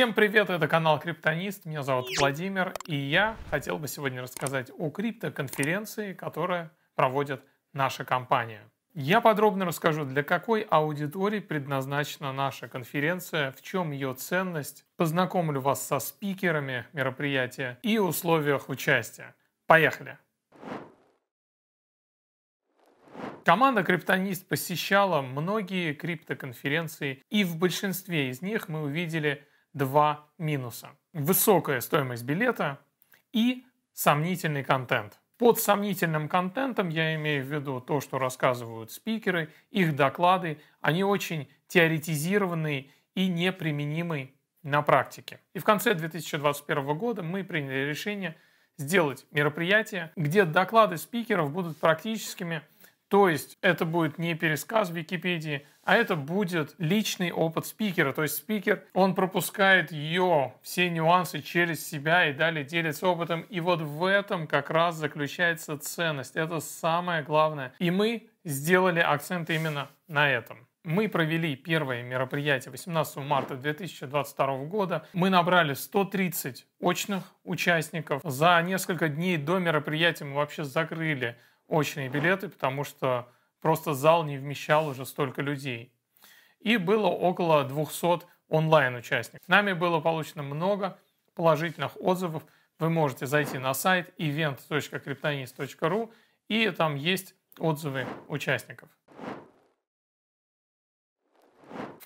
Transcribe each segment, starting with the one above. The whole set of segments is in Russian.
Всем привет, это канал Криптонист, меня зовут Владимир, и я хотел бы сегодня рассказать о криптоконференции, которая проводит наша компания. Я подробно расскажу, для какой аудитории предназначена наша конференция, в чем ее ценность, познакомлю вас со спикерами мероприятия и условиях участия. Поехали! Команда «Криптонист» посещала многие криптоконференции, и в большинстве из них мы увидели два минуса. Высокая стоимость билета и сомнительный контент. Под сомнительным контентом я имею в виду то, что рассказывают спикеры, их доклады. Они очень теоретизированные и неприменимы на практике. И в конце 2021 года мы приняли решение сделать мероприятие, где доклады спикеров будут практическими то есть это будет не пересказ в Википедии, а это будет личный опыт спикера. То есть спикер, он пропускает ее, все нюансы через себя и далее делится опытом. И вот в этом как раз заключается ценность. Это самое главное. И мы сделали акцент именно на этом. Мы провели первое мероприятие 18 марта 2022 года. Мы набрали 130 очных участников. За несколько дней до мероприятия мы вообще закрыли очные билеты, потому что просто зал не вмещал уже столько людей. И было около 200 онлайн-участников. Нами было получено много положительных отзывов. Вы можете зайти на сайт event.kryptonist.ru и там есть отзывы участников.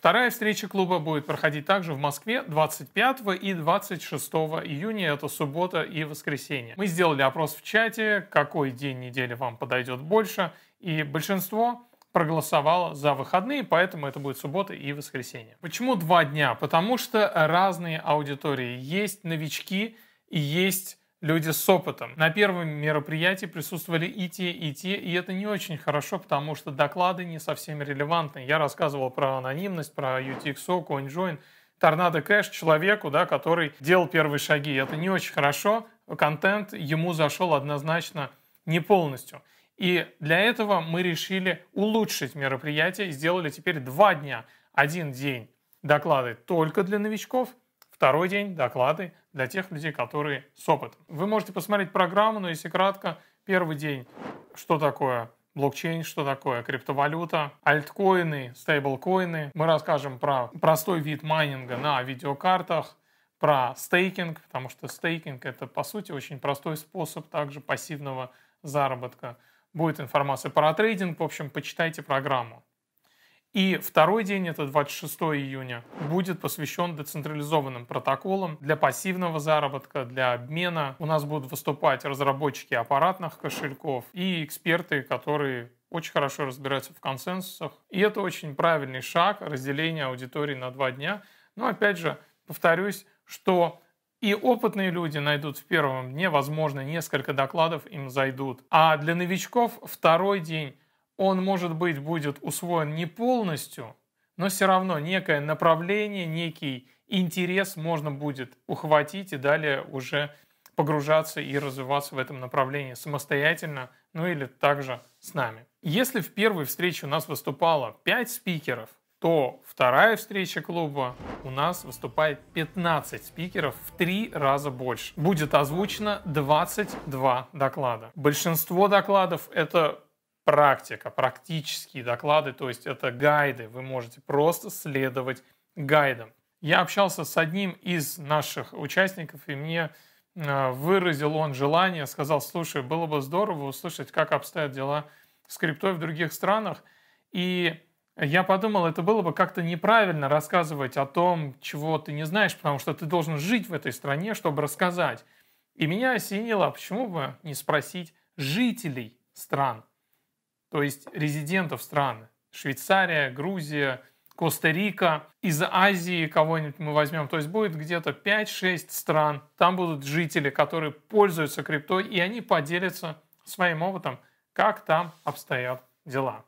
Вторая встреча клуба будет проходить также в Москве 25 и 26 июня, это суббота и воскресенье. Мы сделали опрос в чате, какой день недели вам подойдет больше, и большинство проголосовало за выходные, поэтому это будет суббота и воскресенье. Почему два дня? Потому что разные аудитории. Есть новички и есть люди с опытом. На первом мероприятии присутствовали и те, и те, и это не очень хорошо, потому что доклады не совсем релевантны. Я рассказывал про анонимность, про UTXO, CoinJoin, Торнадо Кэш человеку, да, который делал первые шаги. Это не очень хорошо. Контент ему зашел однозначно не полностью. И для этого мы решили улучшить мероприятие и сделали теперь два дня. Один день доклады только для новичков – Второй день – доклады для тех людей, которые с опытом. Вы можете посмотреть программу, но если кратко, первый день – что такое блокчейн, что такое криптовалюта, альткоины, стейблкоины. Мы расскажем про простой вид майнинга на видеокартах, про стейкинг, потому что стейкинг – это, по сути, очень простой способ также пассивного заработка. Будет информация про трейдинг, в общем, почитайте программу. И второй день, это 26 июня, будет посвящен децентрализованным протоколам для пассивного заработка, для обмена. У нас будут выступать разработчики аппаратных кошельков и эксперты, которые очень хорошо разбираются в консенсусах. И это очень правильный шаг разделения аудитории на два дня. Но опять же, повторюсь, что и опытные люди найдут в первом дне, возможно, несколько докладов им зайдут. А для новичков второй день он, может быть, будет усвоен не полностью, но все равно некое направление, некий интерес можно будет ухватить и далее уже погружаться и развиваться в этом направлении самостоятельно, ну или также с нами. Если в первой встрече у нас выступало 5 спикеров, то вторая встреча клуба у нас выступает 15 спикеров в три раза больше. Будет озвучено 22 доклада. Большинство докладов это практика, практические доклады, то есть это гайды. Вы можете просто следовать гайдам. Я общался с одним из наших участников, и мне э, выразил он желание, сказал, слушай, было бы здорово услышать, как обстоят дела с криптой в других странах. И я подумал, это было бы как-то неправильно рассказывать о том, чего ты не знаешь, потому что ты должен жить в этой стране, чтобы рассказать. И меня осенило, а почему бы не спросить жителей стран, то есть резидентов страны. Швейцария, Грузия, Коста-Рика, из Азии кого-нибудь мы возьмем. То есть будет где-то 5-6 стран, там будут жители, которые пользуются криптой, и они поделятся своим опытом, как там обстоят дела.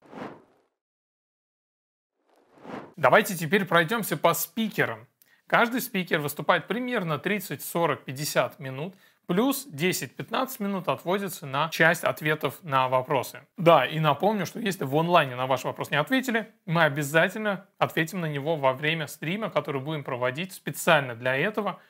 Давайте теперь пройдемся по спикерам. Каждый спикер выступает примерно 30, 40, 50 минут плюс 10-15 минут отводится на часть ответов на вопросы. Да, и напомню, что если в онлайне на ваш вопрос не ответили, мы обязательно ответим на него во время стрима, который будем проводить специально для этого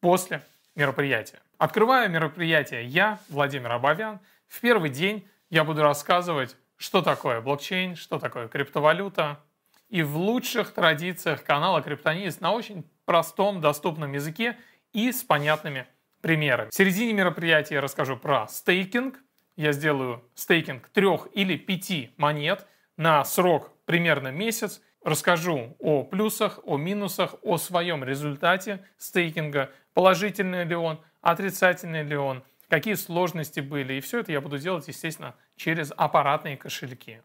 после мероприятия. Открываю мероприятие я, Владимир Абовян. В первый день я буду рассказывать, что такое блокчейн, что такое криптовалюта. И в лучших традициях канала Криптонист на очень простом, доступном языке и с понятными примеры. В середине мероприятия я расскажу про стейкинг. Я сделаю стейкинг трех или пяти монет на срок примерно месяц. Расскажу о плюсах, о минусах, о своем результате стейкинга, положительный ли он, отрицательный ли он, какие сложности были. И все это я буду делать, естественно, через аппаратные кошельки,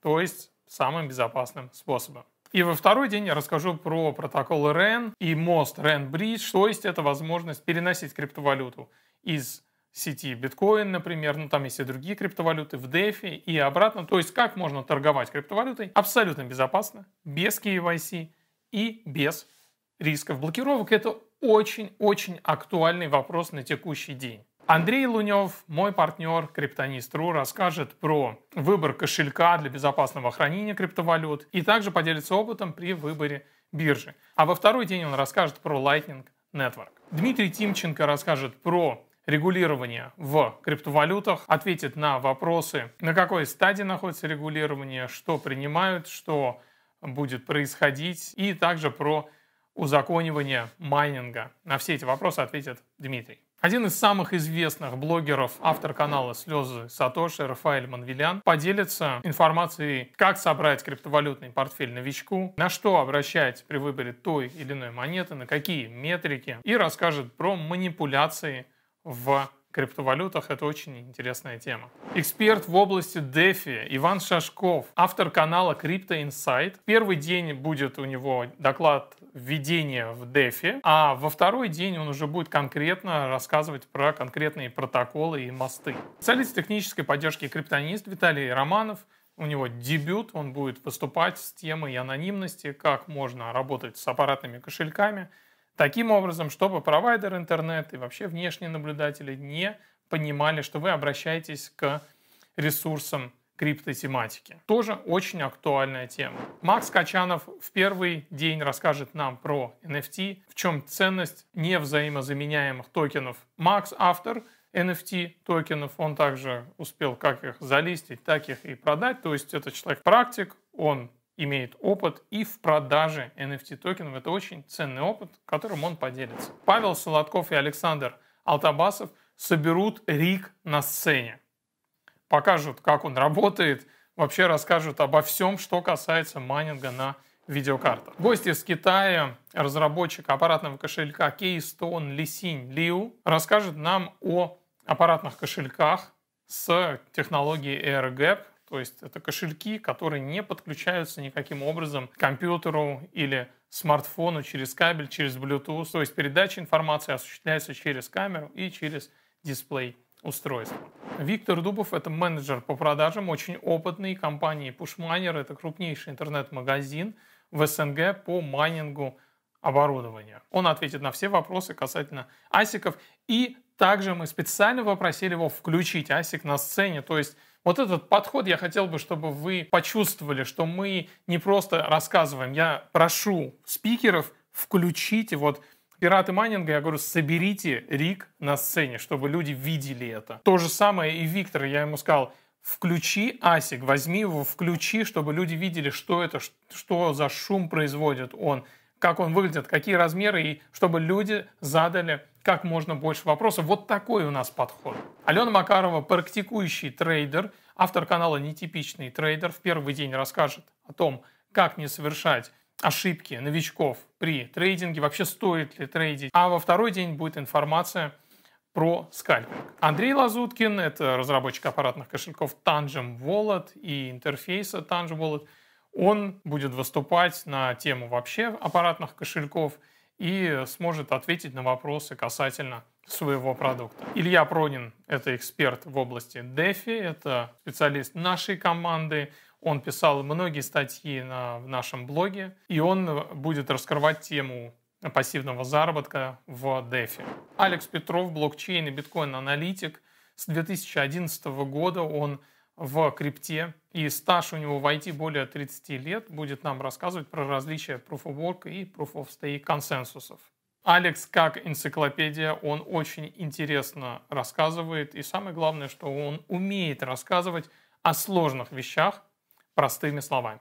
то есть самым безопасным способом. И во второй день я расскажу про протокол REN и мост REN Bridge, то есть это возможность переносить криптовалюту из сети биткоин, например, ну там есть и другие криптовалюты, в DeFi и обратно. То есть как можно торговать криптовалютой абсолютно безопасно, без KYC и без рисков блокировок. Это очень-очень актуальный вопрос на текущий день. Андрей Лунев, мой партнер Криптонист.ру, расскажет про выбор кошелька для безопасного хранения криптовалют и также поделится опытом при выборе биржи. А во второй день он расскажет про Lightning Network. Дмитрий Тимченко расскажет про регулирование в криптовалютах, ответит на вопросы, на какой стадии находится регулирование, что принимают, что будет происходить, и также про узаконивание майнинга. На все эти вопросы ответит Дмитрий. Один из самых известных блогеров, автор канала «Слезы Сатоши» Рафаэль Манвилян поделится информацией, как собрать криптовалютный портфель новичку, на что обращать при выборе той или иной монеты, на какие метрики, и расскажет про манипуляции в криптовалютах – это очень интересная тема. Эксперт в области DeFi Иван Шашков, автор канала Crypto Insight. Первый день будет у него доклад введения в DeFi, а во второй день он уже будет конкретно рассказывать про конкретные протоколы и мосты. Специалист технической поддержки криптонист Виталий Романов – у него дебют, он будет выступать с темой анонимности, как можно работать с аппаратными кошельками – Таким образом, чтобы провайдер интернет и вообще внешние наблюдатели не понимали, что вы обращаетесь к ресурсам криптотематики. Тоже очень актуальная тема. Макс Качанов в первый день расскажет нам про NFT, в чем ценность невзаимозаменяемых токенов. Макс автор NFT токенов, он также успел как их залистить, так их и продать. То есть это человек-практик, он имеет опыт и в продаже NFT токенов. Это очень ценный опыт, которым он поделится. Павел Солодков и Александр Алтабасов соберут Рик на сцене. Покажут, как он работает, вообще расскажут обо всем, что касается майнинга на видеокартах. Гости из Китая, разработчик аппаратного кошелька Keystone Лисинь Лиу, расскажет нам о аппаратных кошельках с технологией AirGap, то есть это кошельки, которые не подключаются никаким образом к компьютеру или смартфону через кабель, через Bluetooth. То есть передача информации осуществляется через камеру и через дисплей устройства. Виктор Дубов – это менеджер по продажам очень опытной компании Pushminer. Это крупнейший интернет-магазин в СНГ по майнингу оборудования. Он ответит на все вопросы касательно асиков. И также мы специально попросили его включить асик на сцене, то есть вот этот подход я хотел бы, чтобы вы почувствовали, что мы не просто рассказываем. Я прошу спикеров, включите вот пираты майнинга, я говорю, соберите Рик на сцене, чтобы люди видели это. То же самое и Виктор, я ему сказал, включи асик, возьми его, включи, чтобы люди видели, что это, что за шум производит он как он выглядит, какие размеры, и чтобы люди задали как можно больше вопросов. Вот такой у нас подход. Алена Макарова, практикующий трейдер, автор канала «Нетипичный трейдер», в первый день расскажет о том, как не совершать ошибки новичков при трейдинге, вообще стоит ли трейдить. А во второй день будет информация про скальпинг. Андрей Лазуткин – это разработчик аппаратных кошельков Tangem Wallet и интерфейса Tangem Wallet – он будет выступать на тему вообще аппаратных кошельков и сможет ответить на вопросы касательно своего продукта. Илья Пронин – это эксперт в области DeFi, это специалист нашей команды, он писал многие статьи на, в нашем блоге, и он будет раскрывать тему пассивного заработка в DeFi. Алекс Петров, блокчейн и биткоин-аналитик. С 2011 года он в крипте, и стаж у него в IT более 30 лет, будет нам рассказывать про различия Proof of Work и Proof of Stake консенсусов. Алекс, как энциклопедия, он очень интересно рассказывает, и самое главное, что он умеет рассказывать о сложных вещах простыми словами.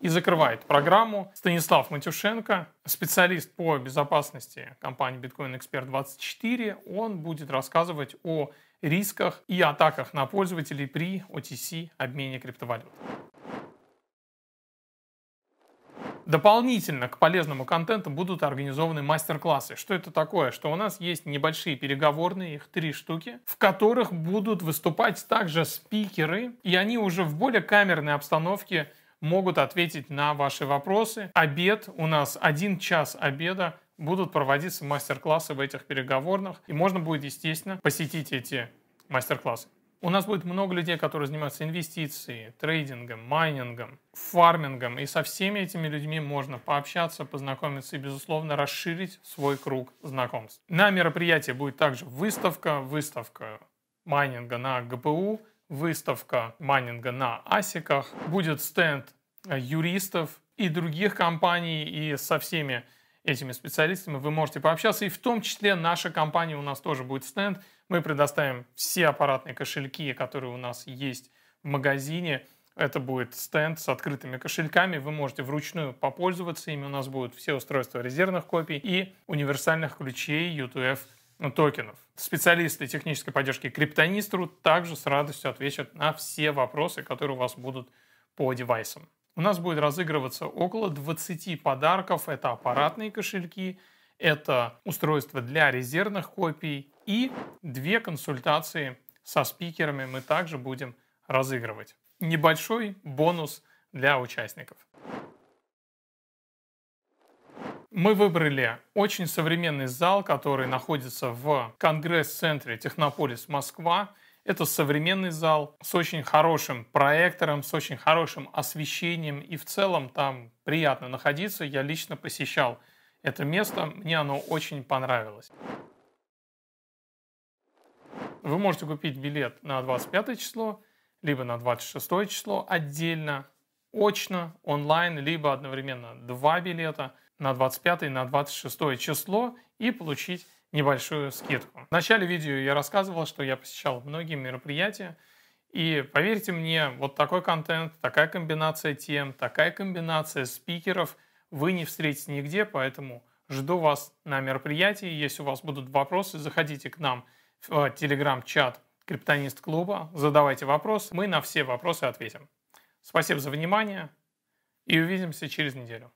И закрывает программу Станислав Матюшенко, специалист по безопасности компании Bitcoin Expert 24. Он будет рассказывать о рисках и атаках на пользователей при OTC обмене криптовалют. Дополнительно к полезному контенту будут организованы мастер-классы. Что это такое? Что у нас есть небольшие переговорные, их три штуки, в которых будут выступать также спикеры, и они уже в более камерной обстановке могут ответить на ваши вопросы. Обед у нас один час обеда будут проводиться мастер-классы в этих переговорных, и можно будет, естественно, посетить эти мастер-классы. У нас будет много людей, которые занимаются инвестицией, трейдингом, майнингом, фармингом, и со всеми этими людьми можно пообщаться, познакомиться и, безусловно, расширить свой круг знакомств. На мероприятии будет также выставка, выставка майнинга на ГПУ, выставка майнинга на асиках, будет стенд э, юристов и других компаний, и со всеми этими специалистами, вы можете пообщаться. И в том числе наша компания, у нас тоже будет стенд. Мы предоставим все аппаратные кошельки, которые у нас есть в магазине. Это будет стенд с открытыми кошельками. Вы можете вручную попользоваться ими. У нас будут все устройства резервных копий и универсальных ключей UTF токенов. Специалисты технической поддержки Криптонистру также с радостью отвечат на все вопросы, которые у вас будут по девайсам. У нас будет разыгрываться около 20 подарков. Это аппаратные кошельки, это устройство для резервных копий и две консультации со спикерами мы также будем разыгрывать. Небольшой бонус для участников. Мы выбрали очень современный зал, который находится в Конгресс-центре Технополис Москва. Это современный зал с очень хорошим проектором, с очень хорошим освещением, и в целом там приятно находиться. Я лично посещал это место, мне оно очень понравилось. Вы можете купить билет на 25 число, либо на 26 число отдельно, очно, онлайн, либо одновременно два билета на 25 и на 26 число и получить небольшую скидку. В начале видео я рассказывал, что я посещал многие мероприятия, и поверьте мне, вот такой контент, такая комбинация тем, такая комбинация спикеров вы не встретите нигде, поэтому жду вас на мероприятии. Если у вас будут вопросы, заходите к нам в э, телеграм-чат Криптонист клуба, задавайте вопросы, мы на все вопросы ответим. Спасибо за внимание и увидимся через неделю.